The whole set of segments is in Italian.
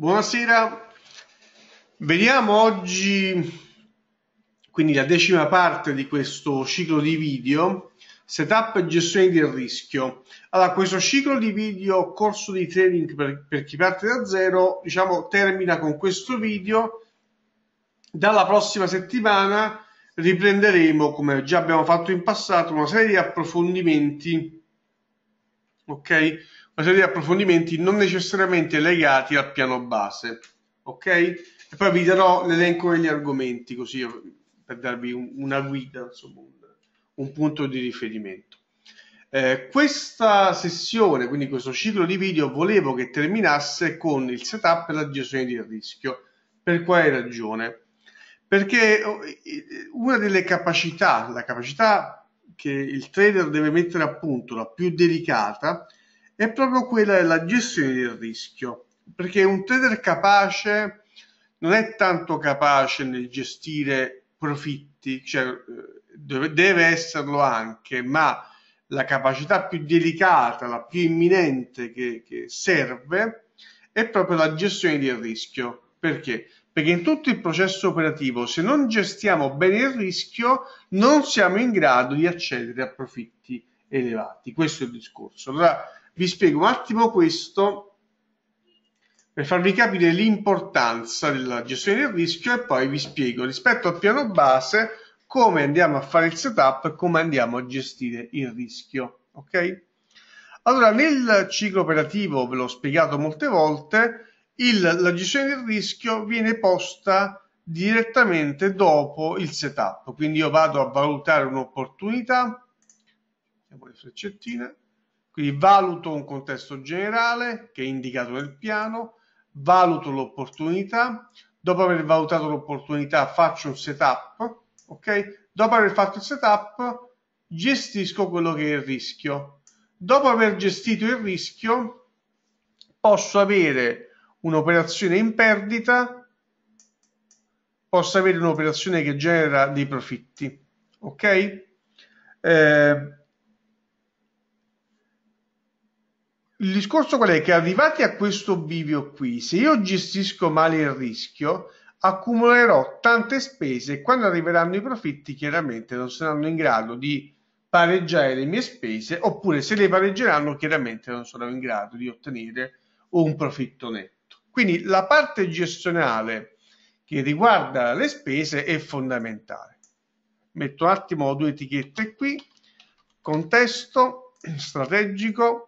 Buonasera, vediamo oggi quindi la decima parte di questo ciclo di video setup e gestione del rischio. Allora, questo ciclo di video corso di trading per, per chi parte da zero, diciamo, termina con questo video. Dalla prossima settimana riprenderemo, come già abbiamo fatto in passato, una serie di approfondimenti, ok? una serie di approfondimenti non necessariamente legati al piano base, ok? E poi vi darò l'elenco degli argomenti così per darvi un, una guida, insomma, un, un punto di riferimento. Eh, questa sessione, quindi questo ciclo di video, volevo che terminasse con il setup e la gestione del rischio. Per quale ragione? Perché oh, una delle capacità, la capacità che il trader deve mettere a punto, la più delicata, è è proprio quella della gestione del rischio, perché un trader capace non è tanto capace nel gestire profitti, cioè eh, deve esserlo anche, ma la capacità più delicata, la più imminente che, che serve è proprio la gestione del rischio. Perché? Perché in tutto il processo operativo, se non gestiamo bene il rischio, non siamo in grado di accedere a profitti elevati. Questo è il discorso. Allora, vi spiego un attimo questo per farvi capire l'importanza della gestione del rischio e poi vi spiego rispetto al piano base come andiamo a fare il setup e come andiamo a gestire il rischio. Ok? Allora, nel ciclo operativo, ve l'ho spiegato molte volte, il, la gestione del rischio viene posta direttamente dopo il setup. Quindi io vado a valutare un'opportunità, mettiamo le freccettine, quindi valuto un contesto generale che è indicato nel piano, valuto l'opportunità, dopo aver valutato l'opportunità faccio un setup, ok? Dopo aver fatto il setup gestisco quello che è il rischio. Dopo aver gestito il rischio posso avere un'operazione in perdita, posso avere un'operazione che genera dei profitti, ok? Eh, Il discorso qual è? Che arrivati a questo bivio qui, se io gestisco male il rischio, accumulerò tante spese e quando arriveranno i profitti chiaramente non saranno in grado di pareggiare le mie spese oppure se le pareggeranno chiaramente non saranno in grado di ottenere un profitto netto. Quindi la parte gestionale che riguarda le spese è fondamentale. Metto un attimo due etichette qui, contesto strategico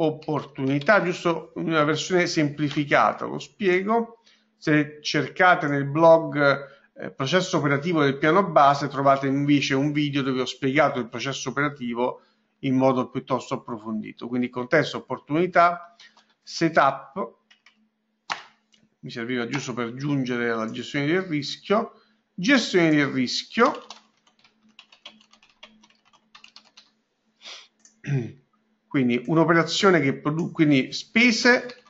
opportunità, giusto una versione semplificata, lo spiego. Se cercate nel blog eh, processo operativo del piano base trovate invece un video dove ho spiegato il processo operativo in modo piuttosto approfondito. Quindi contesto, opportunità, setup, mi serviva giusto per giungere alla gestione del rischio, gestione del rischio, Quindi un'operazione che produce, quindi spese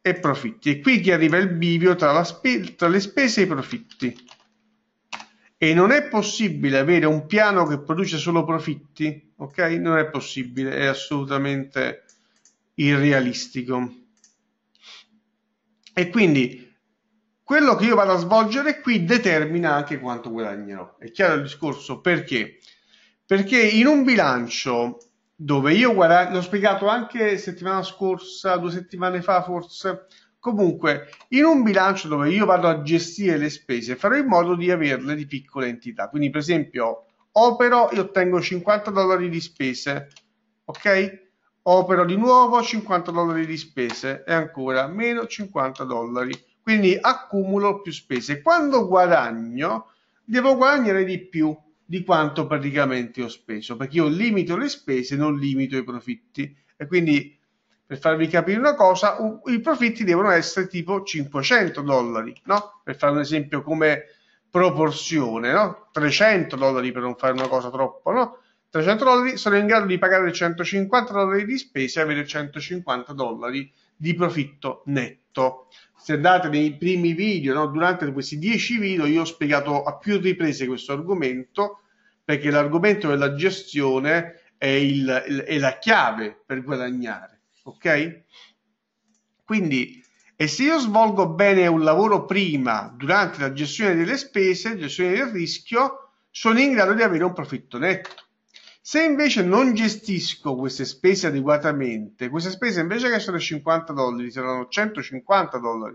e profitti. E qui che arriva il bivio tra, spe, tra le spese e i profitti. E non è possibile avere un piano che produce solo profitti, ok? Non è possibile, è assolutamente irrealistico. E quindi quello che io vado a svolgere qui determina anche quanto guadagnerò. È chiaro il discorso? Perché? Perché in un bilancio dove io guadagno, l'ho spiegato anche settimana scorsa, due settimane fa forse. Comunque, in un bilancio dove io vado a gestire le spese, farò in modo di averle di piccole entità. Quindi, per esempio, opero e ottengo 50 dollari di spese, ok? Opero di nuovo 50 dollari di spese e ancora meno 50 dollari. Quindi accumulo più spese. Quando guadagno, devo guadagnare di più di quanto praticamente ho speso, perché io limito le spese, non limito i profitti. E quindi, per farvi capire una cosa, i profitti devono essere tipo 500 dollari, no? Per fare un esempio come proporzione, no? 300 dollari per non fare una cosa troppo, no? 300 dollari sono in grado di pagare 150 dollari di spese e avere 150 dollari di profitto netto. Se andate nei primi video, no, durante questi 10 video, io ho spiegato a più riprese questo argomento perché l'argomento della gestione è, il, è la chiave per guadagnare. Ok? Quindi. E se io svolgo bene un lavoro prima, durante la gestione delle spese, gestione del rischio, sono in grado di avere un profitto netto. Se invece non gestisco queste spese adeguatamente, queste spese invece che essere 50 dollari, saranno 150 dollari,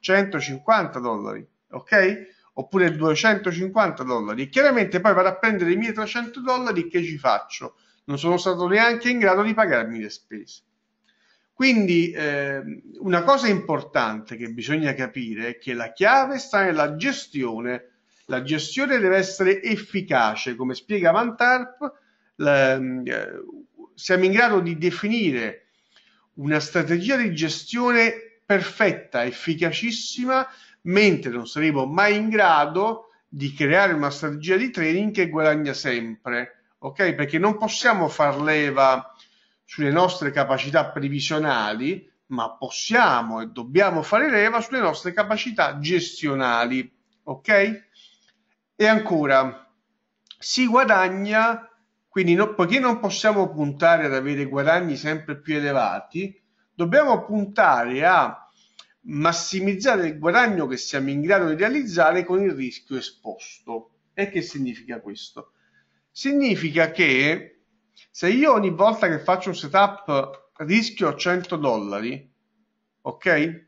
150 dollari, ok? Oppure 250 dollari. chiaramente poi vado a prendere i miei 300 dollari che ci faccio? Non sono stato neanche in grado di pagarmi le spese. Quindi eh, una cosa importante che bisogna capire è che la chiave sta nella gestione. La gestione deve essere efficace, come spiega Van Tarp Mm, eh, siamo in grado di definire una strategia di gestione perfetta, efficacissima, mentre non saremo mai in grado di creare una strategia di trading che guadagna sempre, ok? Perché non possiamo far leva sulle nostre capacità previsionali, ma possiamo e dobbiamo fare leva sulle nostre capacità gestionali, ok? E ancora, si guadagna quindi no, poiché non possiamo puntare ad avere guadagni sempre più elevati, dobbiamo puntare a massimizzare il guadagno che siamo in grado di realizzare con il rischio esposto. E che significa questo? Significa che se io ogni volta che faccio un setup rischio 100 dollari, ok?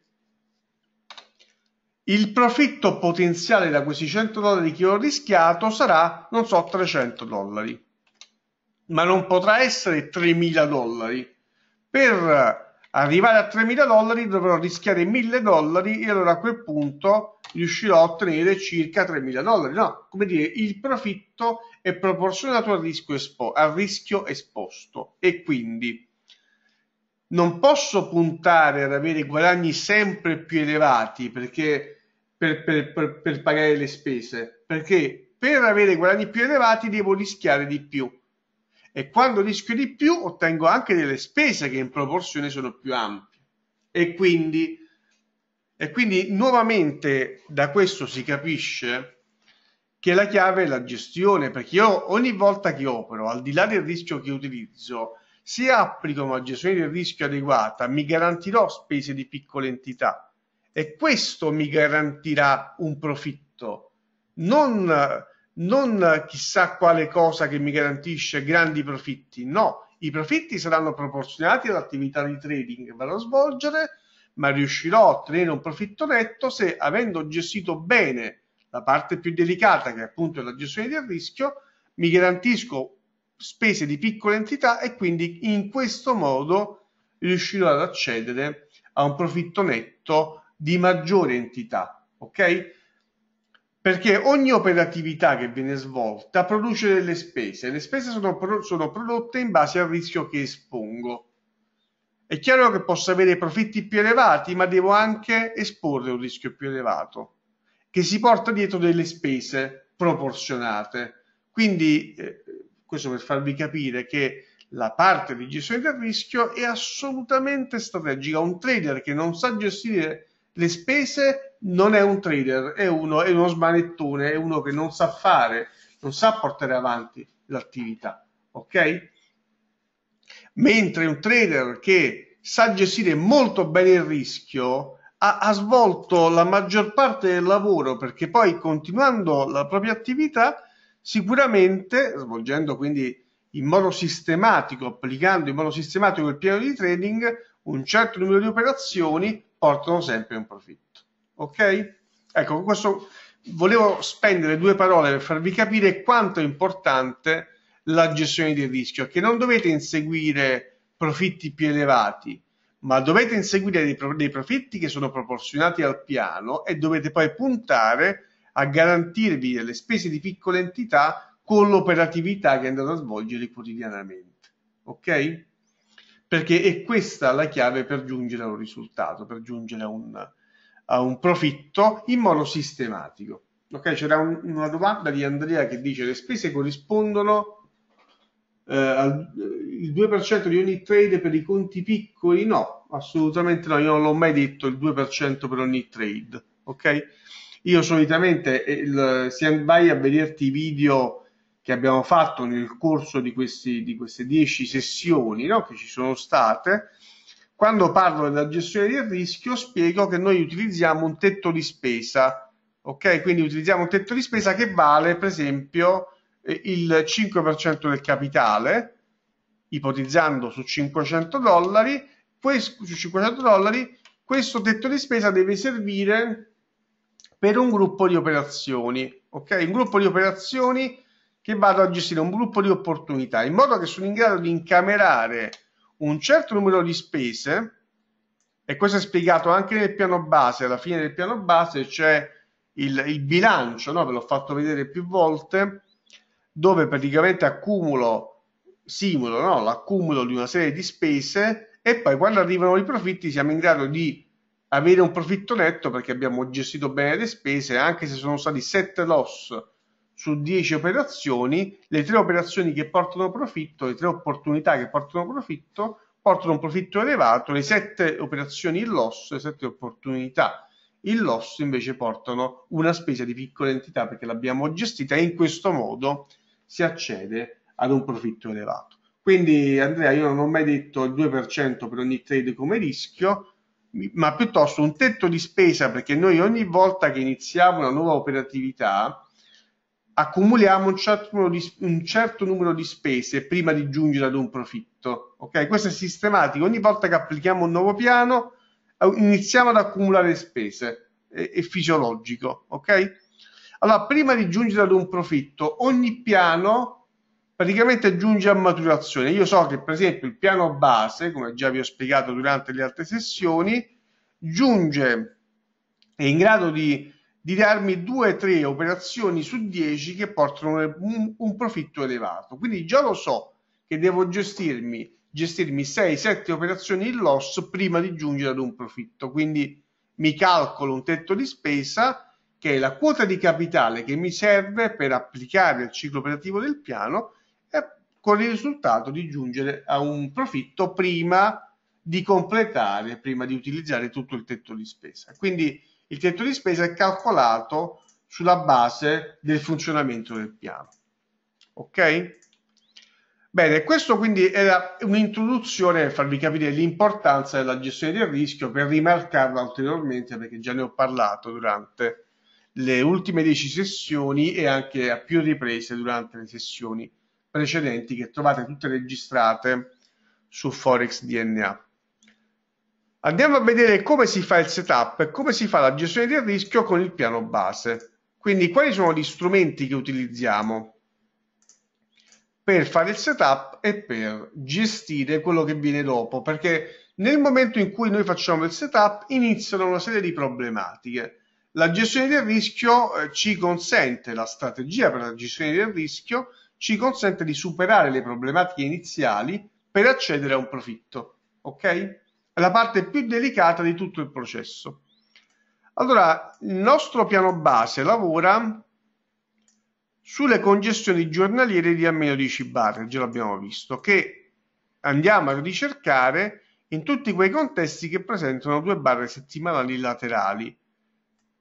Il profitto potenziale da questi 100 dollari che ho rischiato sarà, non so, 300 dollari ma non potrà essere 3.000 dollari. Per arrivare a 3.000 dollari dovrò rischiare 1.000 dollari e allora a quel punto riuscirò a ottenere circa 3.000 dollari. No, come dire, il profitto è proporzionato al rischio, espo- al rischio esposto e quindi non posso puntare ad avere guadagni sempre più elevati perché, per, per, per, per pagare le spese, perché per avere guadagni più elevati devo rischiare di più e quando rischio di più ottengo anche delle spese che in proporzione sono più ampie e quindi, e quindi nuovamente da questo si capisce che la chiave è la gestione perché io ogni volta che opero al di là del rischio che utilizzo se applico una gestione del rischio adeguata mi garantirò spese di piccole entità e questo mi garantirà un profitto non non chissà quale cosa che mi garantisce grandi profitti, no, i profitti saranno proporzionati all'attività di trading che vado a svolgere, ma riuscirò a ottenere un profitto netto se avendo gestito bene la parte più delicata che è appunto la gestione del rischio, mi garantisco spese di piccola entità e quindi in questo modo riuscirò ad accedere a un profitto netto di maggiore entità, ok? perché ogni operatività che viene svolta produce delle spese, le spese sono, pro- sono prodotte in base al rischio che espongo. È chiaro che posso avere profitti più elevati, ma devo anche esporre un rischio più elevato, che si porta dietro delle spese proporzionate. Quindi, eh, questo per farvi capire che la parte di gestione del rischio è assolutamente strategica. Un trader che non sa gestire le spese non è un trader, è uno, è uno smanettone, è uno che non sa fare, non sa portare avanti l'attività, ok? Mentre un trader che sa gestire molto bene il rischio ha, ha svolto la maggior parte del lavoro perché poi continuando la propria attività sicuramente svolgendo quindi in modo sistematico, applicando in modo sistematico il piano di trading, un certo numero di operazioni portano sempre un profitto. Ok? Ecco, con questo volevo spendere due parole per farvi capire quanto è importante la gestione del rischio, che non dovete inseguire profitti più elevati, ma dovete inseguire dei, dei profitti che sono proporzionati al piano e dovete poi puntare a garantirvi delle spese di piccole entità con l'operatività che andate a svolgere quotidianamente. Ok? Perché è questa la chiave per giungere a un risultato, per giungere a un, eh, un profitto in modo sistematico. Ok, c'era un, una domanda di Andrea che dice le spese corrispondono eh, al eh, il 2% di ogni trade per i conti piccoli? No, assolutamente no, io non l'ho mai detto il 2% per ogni trade, ok? Io solitamente eh, il, se vai a vederti i video che abbiamo fatto nel corso di, questi, di queste 10 sessioni no? che ci sono state, quando parlo della gestione del rischio spiego che noi utilizziamo un tetto di spesa, ok? Quindi utilizziamo un tetto di spesa che vale per esempio eh, il 5% del capitale, ipotizzando su 500 dollari, questo, su 500 dollari questo tetto di spesa deve servire per un gruppo di operazioni, ok? Un gruppo di operazioni che vado a gestire, un gruppo di opportunità, in modo che sono in grado di incamerare un certo numero di spese, e questo è spiegato anche nel piano base, alla fine del piano base c'è il, il bilancio, no? ve l'ho fatto vedere più volte, dove praticamente accumulo, simulo no? l'accumulo di una serie di spese e poi quando arrivano i profitti siamo in grado di avere un profitto netto perché abbiamo gestito bene le spese, anche se sono stati 7 loss su 10 operazioni, le tre operazioni che portano profitto, le tre opportunità che portano profitto, portano un profitto elevato, le 7 operazioni in loss, le 7 opportunità in loss invece portano una spesa di piccola entità perché l'abbiamo gestita e in questo modo si accede ad un profitto elevato. Quindi Andrea, io non ho mai detto il 2% per ogni trade come rischio, ma piuttosto un tetto di spesa perché noi ogni volta che iniziamo una nuova operatività, accumuliamo un certo, di, un certo, numero di spese prima di giungere ad un profitto. Ok, Questo è sistematico. Ogni volta che applichiamo un nuovo piano, iniziamo ad accumulare spese. È, è fisiologico. Okay? Allora, prima di giungere ad un profitto, ogni piano praticamente giunge a maturazione. Io so che, per esempio, il piano base, come già vi ho spiegato durante le altre sessioni, giunge, è in grado di di darmi 2-3 operazioni su 10 che portano un, un, profitto elevato. Quindi già lo so che devo gestirmi, gestirmi 6-7 operazioni in loss prima di giungere ad un profitto. Quindi mi calcolo un tetto di spesa che è la quota di capitale che mi serve per applicare il ciclo operativo del piano e con il risultato di giungere a un profitto prima di completare, prima di utilizzare tutto il tetto di spesa. Quindi il tetto di spesa è calcolato sulla base del funzionamento del piano. Ok? Bene, questo quindi era un'introduzione per farvi capire l'importanza della gestione del rischio, per rimarcarla ulteriormente perché già ne ho parlato durante le ultime 10 sessioni e anche a più riprese durante le sessioni precedenti che trovate tutte registrate su Forex DNA. Andiamo a vedere come si fa il setup e come si fa la gestione del rischio con il piano base. Quindi quali sono gli strumenti che utilizziamo per fare il setup e per gestire quello che viene dopo, perché nel momento in cui noi facciamo il setup iniziano una serie di problematiche. La gestione del rischio eh, ci consente, la strategia per la gestione del rischio ci consente di superare le problematiche iniziali per accedere a un profitto. Ok? la parte più delicata di tutto il processo. Allora, il nostro piano base lavora sulle congestioni giornaliere di almeno 10 bar, già l'abbiamo visto, che andiamo a ricercare in tutti quei contesti che presentano due barre settimanali laterali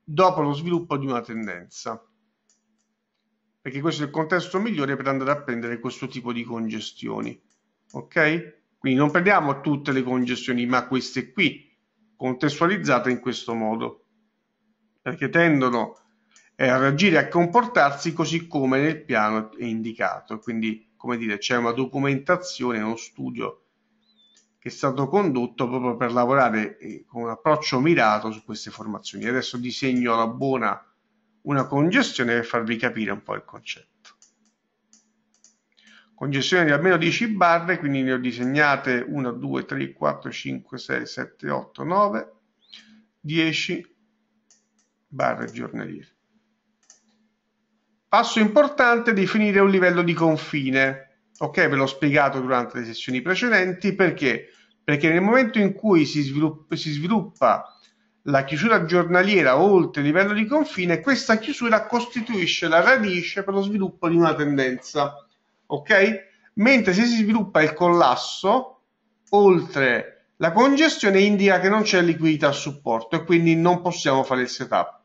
dopo lo sviluppo di una tendenza perché questo è il contesto migliore per andare a prendere questo tipo di congestioni ok quindi non prendiamo tutte le congestioni, ma queste qui, contestualizzate in questo modo, perché tendono eh, a reagire, a comportarsi così come nel piano è indicato. Quindi, come dire, c'è una documentazione, uno studio che è stato condotto proprio per lavorare eh, con un approccio mirato su queste formazioni. Adesso disegno alla buona una congestione per farvi capire un po' il concetto congestione di almeno 10 barre, quindi ne ho disegnate 1, 2, 3, 4, 5, 6, 7, 8, 9, 10 barre giornaliere. Passo importante, definire un livello di confine. Ok, ve l'ho spiegato durante le sessioni precedenti, perché? Perché nel momento in cui si sviluppa, si sviluppa la chiusura giornaliera oltre il livello di confine, questa chiusura costituisce la radice per lo sviluppo di una tendenza ok? Mentre se si sviluppa il collasso, oltre la congestione indica che non c'è liquidità a supporto e quindi non possiamo fare il setup.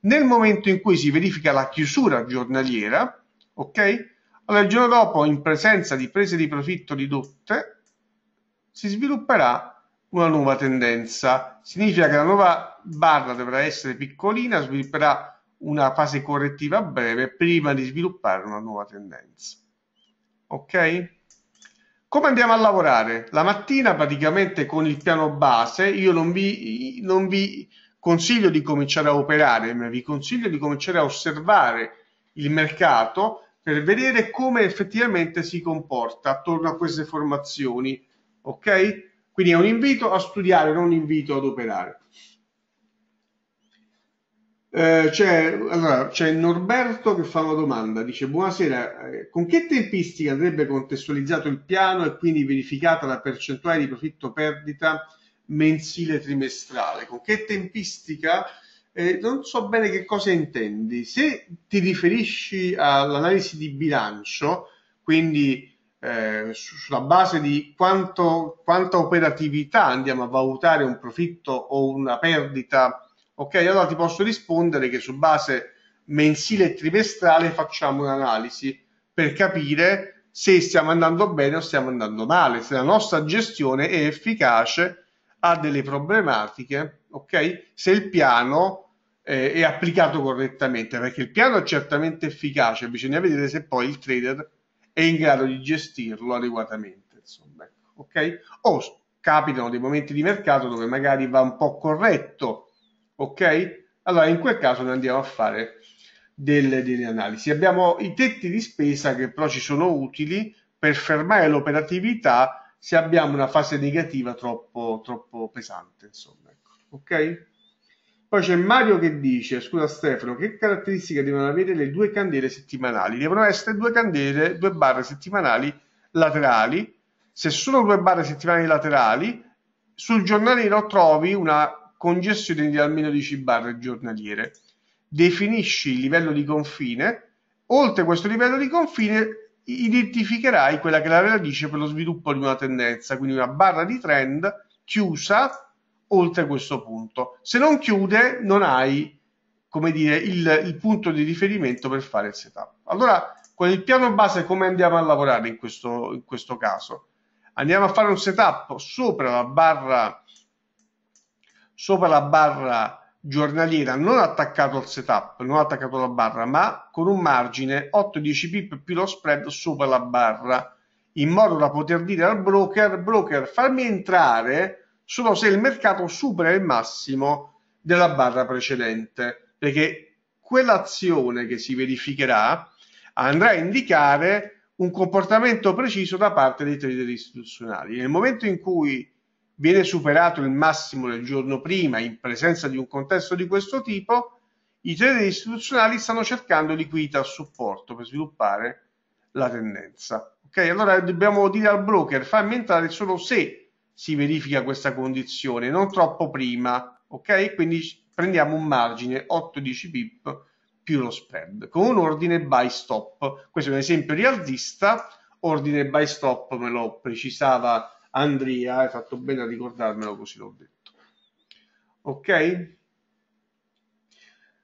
Nel momento in cui si verifica la chiusura giornaliera, ok? Allora il giorno dopo, in presenza di prese di profitto ridotte, si svilupperà una nuova tendenza. Significa che la nuova barra dovrà essere piccolina, svilupperà una fase correttiva breve prima di sviluppare una nuova tendenza ok? Come andiamo a lavorare? La mattina praticamente con il piano base io non vi, non vi consiglio di cominciare a operare, ma vi consiglio di cominciare a osservare il mercato per vedere come effettivamente si comporta attorno a queste formazioni, ok? Quindi è un invito a studiare, non un invito ad operare. Eh, c'è, allora, c'è Norberto che fa una domanda, dice buonasera, eh, con che tempistica andrebbe contestualizzato il piano e quindi verificata la percentuale di profitto perdita mensile trimestrale? Con che tempistica? Eh, non so bene che cosa intendi. Se ti riferisci all'analisi di bilancio, quindi eh, sulla base di quanto, quanta operatività andiamo a valutare un profitto o una perdita Ok, allora ti posso rispondere che su base mensile e trimestrale facciamo un'analisi per capire se stiamo andando bene o stiamo andando male, se la nostra gestione è efficace, ha delle problematiche, ok? Se il piano eh, è applicato correttamente, perché il piano è certamente efficace, bisogna vedere se poi il trader è in grado di gestirlo adeguatamente, insomma, ecco, ok? O capitano dei momenti di mercato dove magari va un po' corretto ok? Allora in quel caso ne andiamo a fare delle, delle analisi. Abbiamo i tetti di spesa che però ci sono utili per fermare l'operatività se abbiamo una fase negativa troppo, troppo pesante, insomma, ecco. ok? Poi c'è Mario che dice, scusa Stefano, che caratteristiche devono avere le due candele settimanali? Devono essere due candele, due barre settimanali laterali. Se sono due barre settimanali laterali, sul giornalino trovi una con gestioni di almeno 10 barre giornaliere. Definisci il livello di confine, oltre questo livello di confine identificherai quella che è la radice per lo sviluppo di una tendenza, quindi una barra di trend chiusa oltre questo punto. Se non chiude, non hai come dire, il, il punto di riferimento per fare il setup. Allora, con il piano base, come andiamo a lavorare in questo, in questo caso? Andiamo a fare un setup sopra la barra sopra la barra giornaliera non attaccato al setup, non attaccato alla barra, ma con un margine 8-10 pip più lo spread sopra la barra, in modo da poter dire al broker, broker farmi entrare solo se il mercato supera il massimo della barra precedente, perché quell'azione che si verificherà andrà a indicare un comportamento preciso da parte dei trader istituzionali. Nel momento in cui viene superato il massimo del giorno prima in presenza di un contesto di questo tipo, i trader istituzionali stanno cercando liquidità a supporto per sviluppare la tendenza. Ok, allora dobbiamo dire al broker fammi entrare solo se si verifica questa condizione, non troppo prima. Ok, quindi prendiamo un margine 8-10 pip più lo spread con un ordine buy stop. Questo è un esempio rialzista. Ordine buy stop me lo precisava Andrea, hai fatto bene a ricordarmelo così l'ho detto. Ok?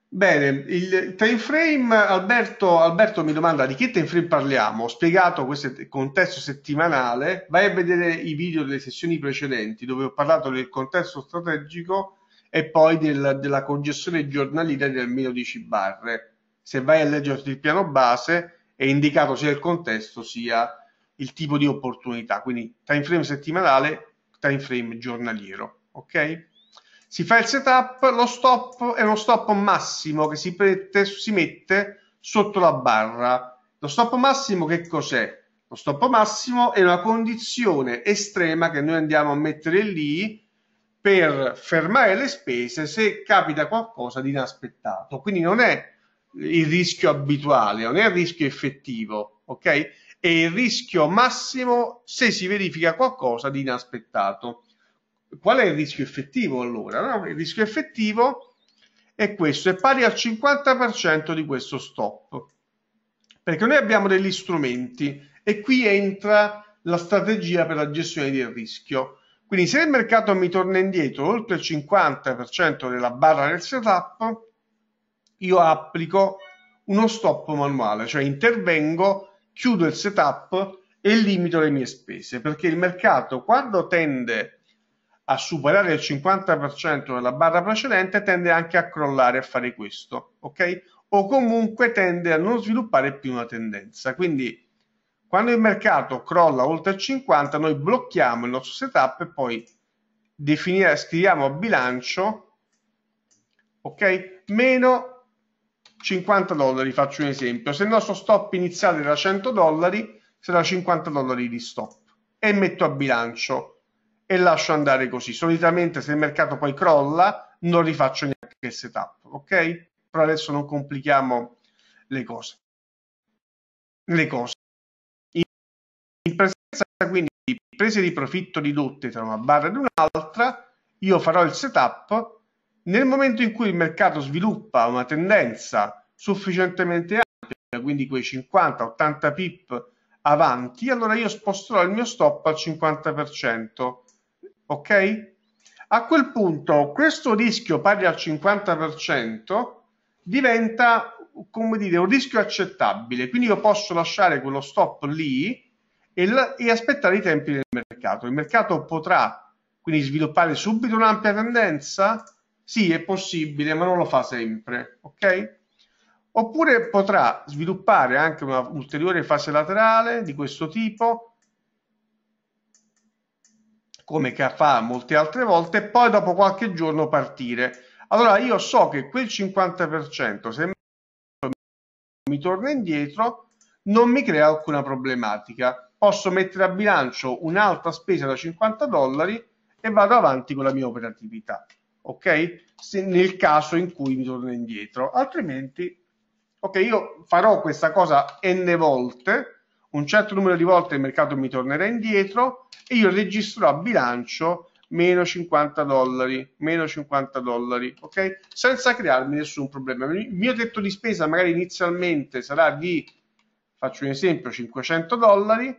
Bene, il time frame, Alberto, Alberto, mi domanda di che time frame parliamo, ho spiegato questo contesto settimanale, vai a vedere i video delle sessioni precedenti dove ho parlato del contesto strategico e poi del, della congestione giornaliera di almeno 10 barre. Se vai a leggerti il piano base è indicato sia il contesto sia il il tipo di opportunità, quindi time frame settimanale, time frame giornaliero, ok? Si fa il setup, lo stop è uno stop massimo che si, prete, si mette sotto la barra. Lo stop massimo che cos'è? Lo stop massimo è una condizione estrema che noi andiamo a mettere lì per fermare le spese se capita qualcosa di inaspettato. Quindi non è il rischio abituale, non è il rischio effettivo, ok? e il rischio massimo se si verifica qualcosa di inaspettato. Qual è il rischio effettivo allora? No? Il rischio effettivo è questo, è pari al 50% di questo stop, perché noi abbiamo degli strumenti e qui entra la strategia per la gestione del rischio. Quindi se il mercato mi torna indietro oltre il 50% della barra del setup, io applico uno stop manuale, cioè intervengo chiudo il setup e limito le mie spese perché il mercato quando tende a superare il 50% della barra precedente tende anche a crollare a fare questo ok o comunque tende a non sviluppare più una tendenza quindi quando il mercato crolla oltre il 50 noi blocchiamo il nostro setup e poi definire, scriviamo bilancio ok meno 50 dollari, faccio un esempio, se il nostro stop iniziale era 100 dollari, sarà 50 dollari di stop e metto a bilancio e lascio andare così. Solitamente se il mercato poi crolla non rifaccio neanche il setup, ok? Però adesso non complichiamo le cose. Le cose. In presenza quindi di prese di profitto ridotte tra una barra ed un'altra, io farò il setup nel momento in cui il mercato sviluppa una tendenza sufficientemente ampia, quindi quei 50-80 pip avanti, allora io sposterò il mio stop al 50%. Ok? A quel punto questo rischio pari al 50% diventa, come dire, un rischio accettabile. Quindi io posso lasciare quello stop lì e, e aspettare i tempi del mercato. Il mercato potrà quindi sviluppare subito un'ampia tendenza sì, è possibile, ma non lo fa sempre, ok? Oppure potrà sviluppare anche un'ulteriore fase laterale di questo tipo, come fa molte altre volte, e poi dopo qualche giorno partire. Allora io so che quel 50%, se mi torna indietro, non mi crea alcuna problematica. Posso mettere a bilancio un'altra spesa da 50 dollari e vado avanti con la mia operatività ok? Se nel caso in cui mi torno indietro, altrimenti, ok, io farò questa cosa n volte, un certo numero di volte il mercato mi tornerà indietro e io registrerò a bilancio meno 50 dollari, meno 50 dollari, ok? Senza crearmi nessun problema. Il mio tetto di spesa magari inizialmente sarà di, faccio un esempio, 500 dollari,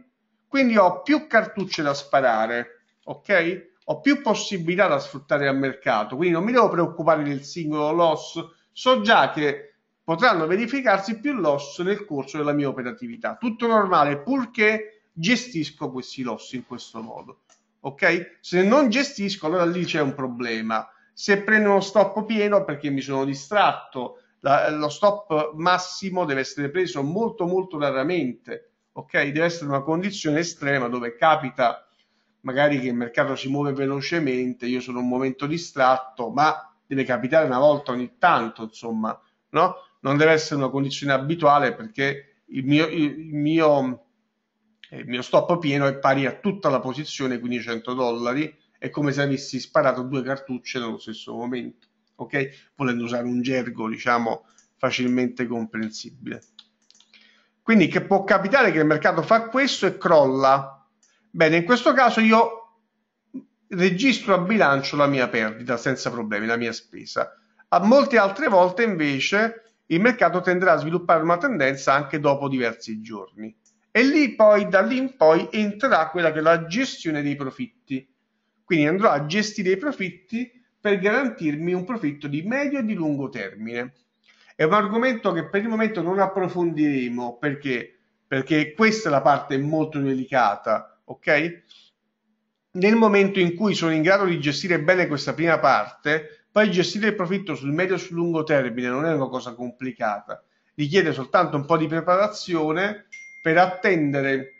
quindi ho più cartucce da sparare, ok? ho più possibilità da sfruttare al mercato, quindi non mi devo preoccupare del singolo loss, so già che potranno verificarsi più loss nel corso della mia operatività. Tutto normale, purché gestisco questi loss in questo modo. Ok? Se non gestisco, allora lì c'è un problema. Se prendo uno stop pieno perché mi sono distratto, la, lo stop massimo deve essere preso molto molto raramente. Ok? Deve essere una condizione estrema dove capita magari che il mercato si muove velocemente, io sono un momento distratto, ma deve capitare una volta ogni tanto, insomma, no? Non deve essere una condizione abituale perché il mio, il mio, eh, il mio stop pieno è pari a tutta la posizione, quindi 100 dollari, è come se avessi sparato due cartucce nello stesso momento, ok? Volendo usare un gergo, diciamo, facilmente comprensibile. Quindi che può capitare che il mercato fa questo e crolla, Bene, in questo caso io registro a bilancio la mia perdita senza problemi, la mia spesa. A molte altre volte invece il mercato tenderà a sviluppare una tendenza anche dopo diversi giorni e lì poi da lì in poi entrerà quella che è la gestione dei profitti. Quindi andrò a gestire i profitti per garantirmi un profitto di medio e di lungo termine. È un argomento che per il momento non approfondiremo perché, perché questa è la parte molto delicata ok? Nel momento in cui sono in grado di gestire bene questa prima parte, poi gestire il profitto sul medio e sul lungo termine non è una cosa complicata, richiede soltanto un po' di preparazione per attendere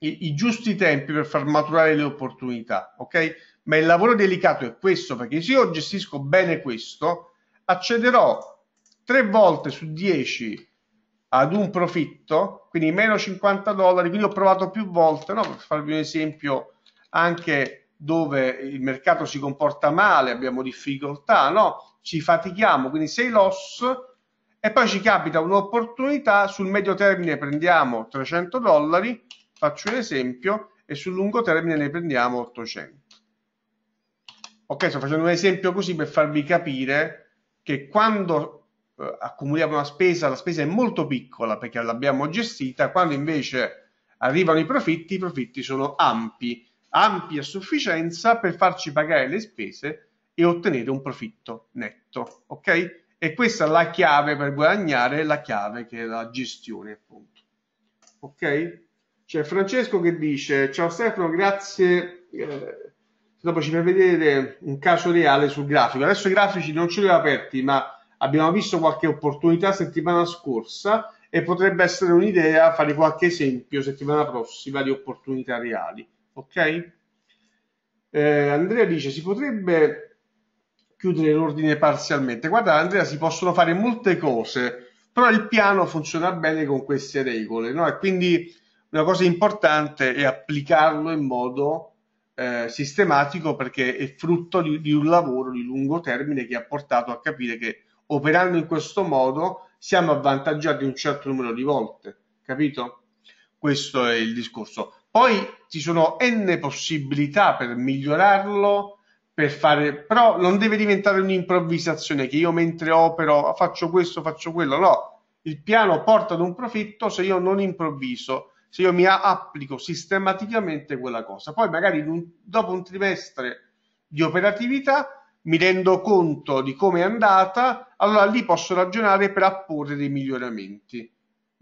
i, i giusti tempi per far maturare le opportunità, ok? ma il lavoro delicato è questo perché se io gestisco bene questo accederò tre volte su 10 ad un profitto, quindi meno 50 dollari, quindi ho provato più volte, no? per farvi un esempio, anche dove il mercato si comporta male, abbiamo difficoltà, no? ci fatichiamo, quindi sei loss e poi ci capita un'opportunità, sul medio termine prendiamo 300 dollari, faccio un esempio, e sul lungo termine ne prendiamo 800. Ok, sto facendo un esempio così per farvi capire che quando eh, accumuliamo una spesa, la spesa è molto piccola perché l'abbiamo gestita, quando invece arrivano i profitti, i profitti sono ampi, ampi a sufficienza per farci pagare le spese e ottenere un profitto netto, ok? E questa è la chiave per guadagnare, la chiave che è la gestione, appunto. Ok? C'è Francesco che dice: Ciao Stefano, grazie. Eh, dopo ci fai vedere un caso reale sul grafico. Adesso i grafici non ce li ho aperti, ma Abbiamo visto qualche opportunità settimana scorsa e potrebbe essere un'idea fare qualche esempio settimana prossima di opportunità reali. Ok? Eh, Andrea dice si potrebbe chiudere l'ordine parzialmente. Guarda Andrea, si possono fare molte cose, però il piano funziona bene con queste regole, no? E quindi una cosa importante è applicarlo in modo eh, sistematico perché è frutto di, di, un lavoro di lungo termine che ha portato a capire che Operando in questo modo siamo avvantaggiati un certo numero di volte, capito? Questo è il discorso. Poi ci sono n possibilità per migliorarlo, per fare, però non deve diventare un'improvvisazione che io mentre opero ah, faccio questo, faccio quello, no. Il piano porta ad un profitto se io non improvviso, se io mi applico sistematicamente quella cosa. Poi magari un, dopo un trimestre di operatività mi rendo conto di come è andata, allora lì posso ragionare per apporre dei miglioramenti.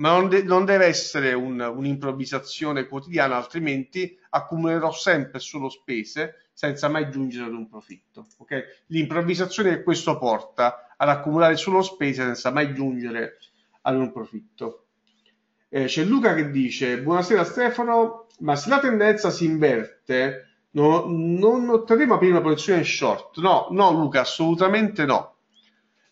Ma non, de- non deve essere un, un'improvvisazione quotidiana, altrimenti accumulerò sempre solo spese senza mai giungere ad un profitto. Okay? L'improvvisazione che questo porta ad accumulare solo spese senza mai giungere ad un profitto. Eh, c'è Luca che dice: Buonasera Stefano, ma se la tendenza si inverte non otterremo prima una posizione short. No, no, Luca, assolutamente no.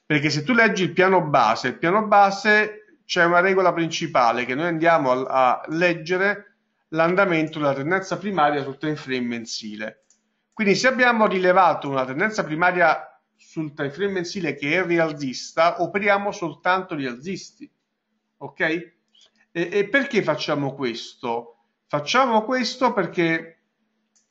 Perché se tu leggi il piano base, il piano base c'è una regola principale che noi andiamo a, a leggere l'andamento della tendenza primaria sul time frame mensile. Quindi se abbiamo rilevato una tendenza primaria sul time frame mensile che è rialzista, operiamo soltanto rialzisti. Ok? E, e perché facciamo questo? Facciamo questo perché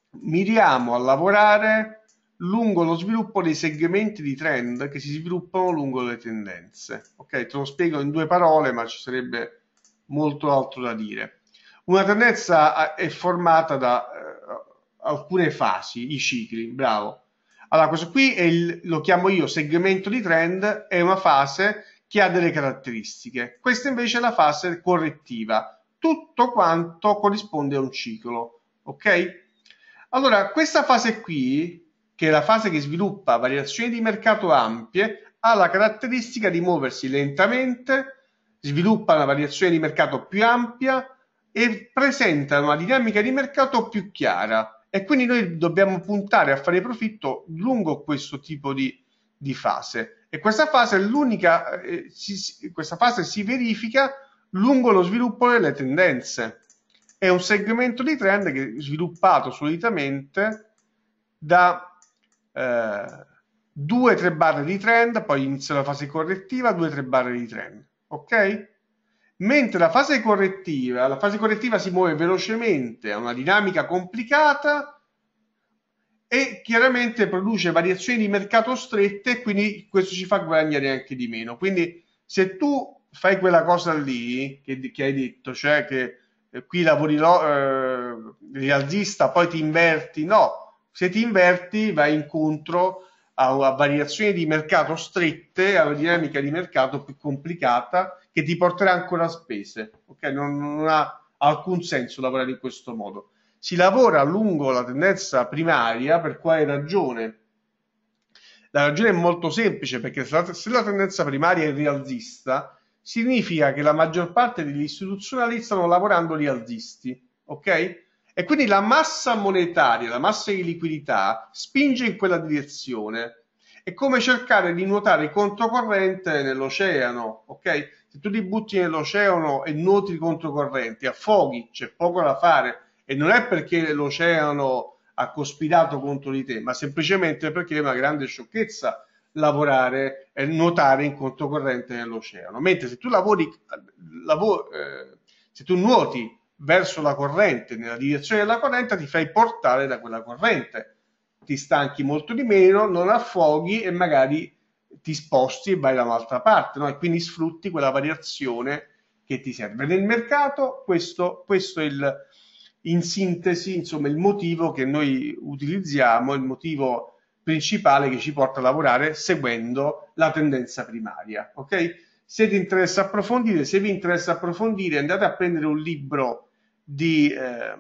Miriamo a lavorare lungo lo sviluppo dei segmenti di trend che si sviluppano lungo le tendenze. Ok, te lo spiego in due parole, ma ci sarebbe molto altro da dire. Una tendenza eh, è formata da eh, alcune fasi, i cicli, bravo. Allora, questo qui il, lo chiamo io segmento di trend, è una fase che ha delle caratteristiche. Questa invece è la fase correttiva. Tutto quanto corrisponde a un ciclo, ok? Allora, questa fase qui, che è la fase che sviluppa variazioni di mercato ampie, ha la caratteristica di muoversi lentamente, sviluppa una variazione di mercato più ampia e presenta una dinamica di mercato più chiara. E quindi noi dobbiamo puntare a fare profitto lungo questo tipo di, di fase. E questa fase è l'unica, eh, si, questa fase si verifica lungo lo sviluppo delle tendenze è un segmento di trend che è sviluppato solitamente da eh, due o tre barre di trend, poi inizia la fase correttiva, due o tre barre di trend, ok? Mentre la fase correttiva, la fase correttiva si muove velocemente, ha una dinamica complicata e chiaramente produce variazioni di mercato strette e quindi questo ci fa guadagnare anche di meno. Quindi se tu fai quella cosa lì che, che hai detto, cioè che qui lavori eh, rialzista, poi ti inverti, no, se ti inverti vai incontro a, a variazioni di mercato strette, a una dinamica di mercato più complicata che ti porterà ancora a spese, ok? Non, non ha alcun senso lavorare in questo modo. Si lavora lungo la tendenza primaria per quale ragione? La ragione è molto semplice perché se la, se la tendenza primaria è rialzista, significa che la maggior parte degli istituzionali stanno lavorando gli rialzisti, ok? E quindi la massa monetaria, la massa di liquidità spinge in quella direzione. È come cercare di nuotare controcorrente nell'oceano, ok? Se tu ti butti nell'oceano e nuoti controcorrente, affoghi, c'è poco da fare e non è perché l'oceano ha cospirato contro di te, ma semplicemente perché è una grande sciocchezza lavorare, e nuotare in controcorrente nell'oceano. Mentre se tu lavori, lav- eh, se tu nuoti verso la corrente, nella direzione della corrente, ti fai portare da quella corrente. Ti stanchi molto di meno, non affoghi e magari ti sposti e vai da un'altra parte, no? e quindi sfrutti quella variazione che ti serve. Nel mercato questo, questo è il, in sintesi insomma, il motivo che noi utilizziamo, il motivo principale che ci porta a lavorare seguendo la tendenza primaria. Ok? Se vi interessa approfondire, se vi interessa approfondire, andate a prendere un libro di eh,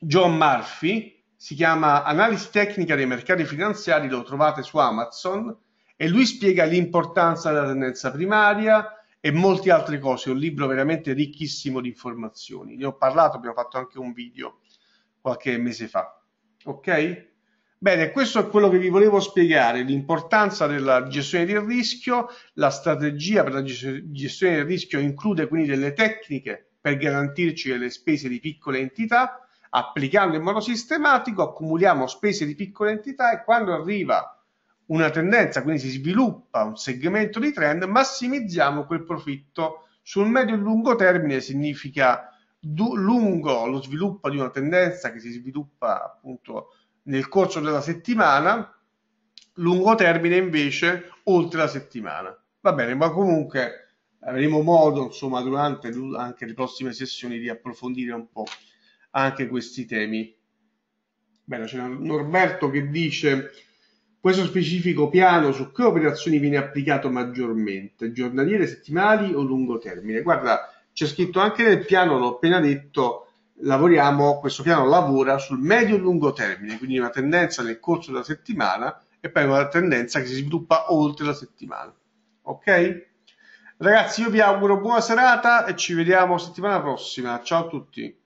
John Murphy, si chiama Analisi tecnica dei mercati finanziari, lo trovate su Amazon e lui spiega l'importanza della tendenza primaria e molte altre cose, è un libro veramente ricchissimo di informazioni. Ne ho parlato, abbiamo fatto anche un video qualche mese fa. Ok? Bene, questo è quello che vi volevo spiegare, l'importanza della gestione del rischio, la strategia per la gestione del rischio include quindi delle tecniche per garantirci le spese di piccole entità, applicando in modo sistematico accumuliamo spese di piccole entità e quando arriva una tendenza, quindi si sviluppa un segmento di trend, massimizziamo quel profitto sul medio e lungo termine, significa lungo lo sviluppo di una tendenza che si sviluppa appunto nel corso della settimana, lungo termine invece oltre la settimana. Va bene, ma comunque avremo modo, insomma, durante anche le prossime sessioni di approfondire un po' anche questi temi. Bene, c'è Norberto che dice questo specifico piano su che operazioni viene applicato maggiormente, giornaliere, settimali o lungo termine? Guarda, c'è scritto anche nel piano, l'ho appena detto, lavoriamo, questo piano lavora sul medio-lungo e termine, quindi una tendenza nel corso della settimana e poi una tendenza che si sviluppa oltre la settimana. Ok? Ragazzi, io vi auguro buona serata e ci vediamo settimana prossima. Ciao a tutti.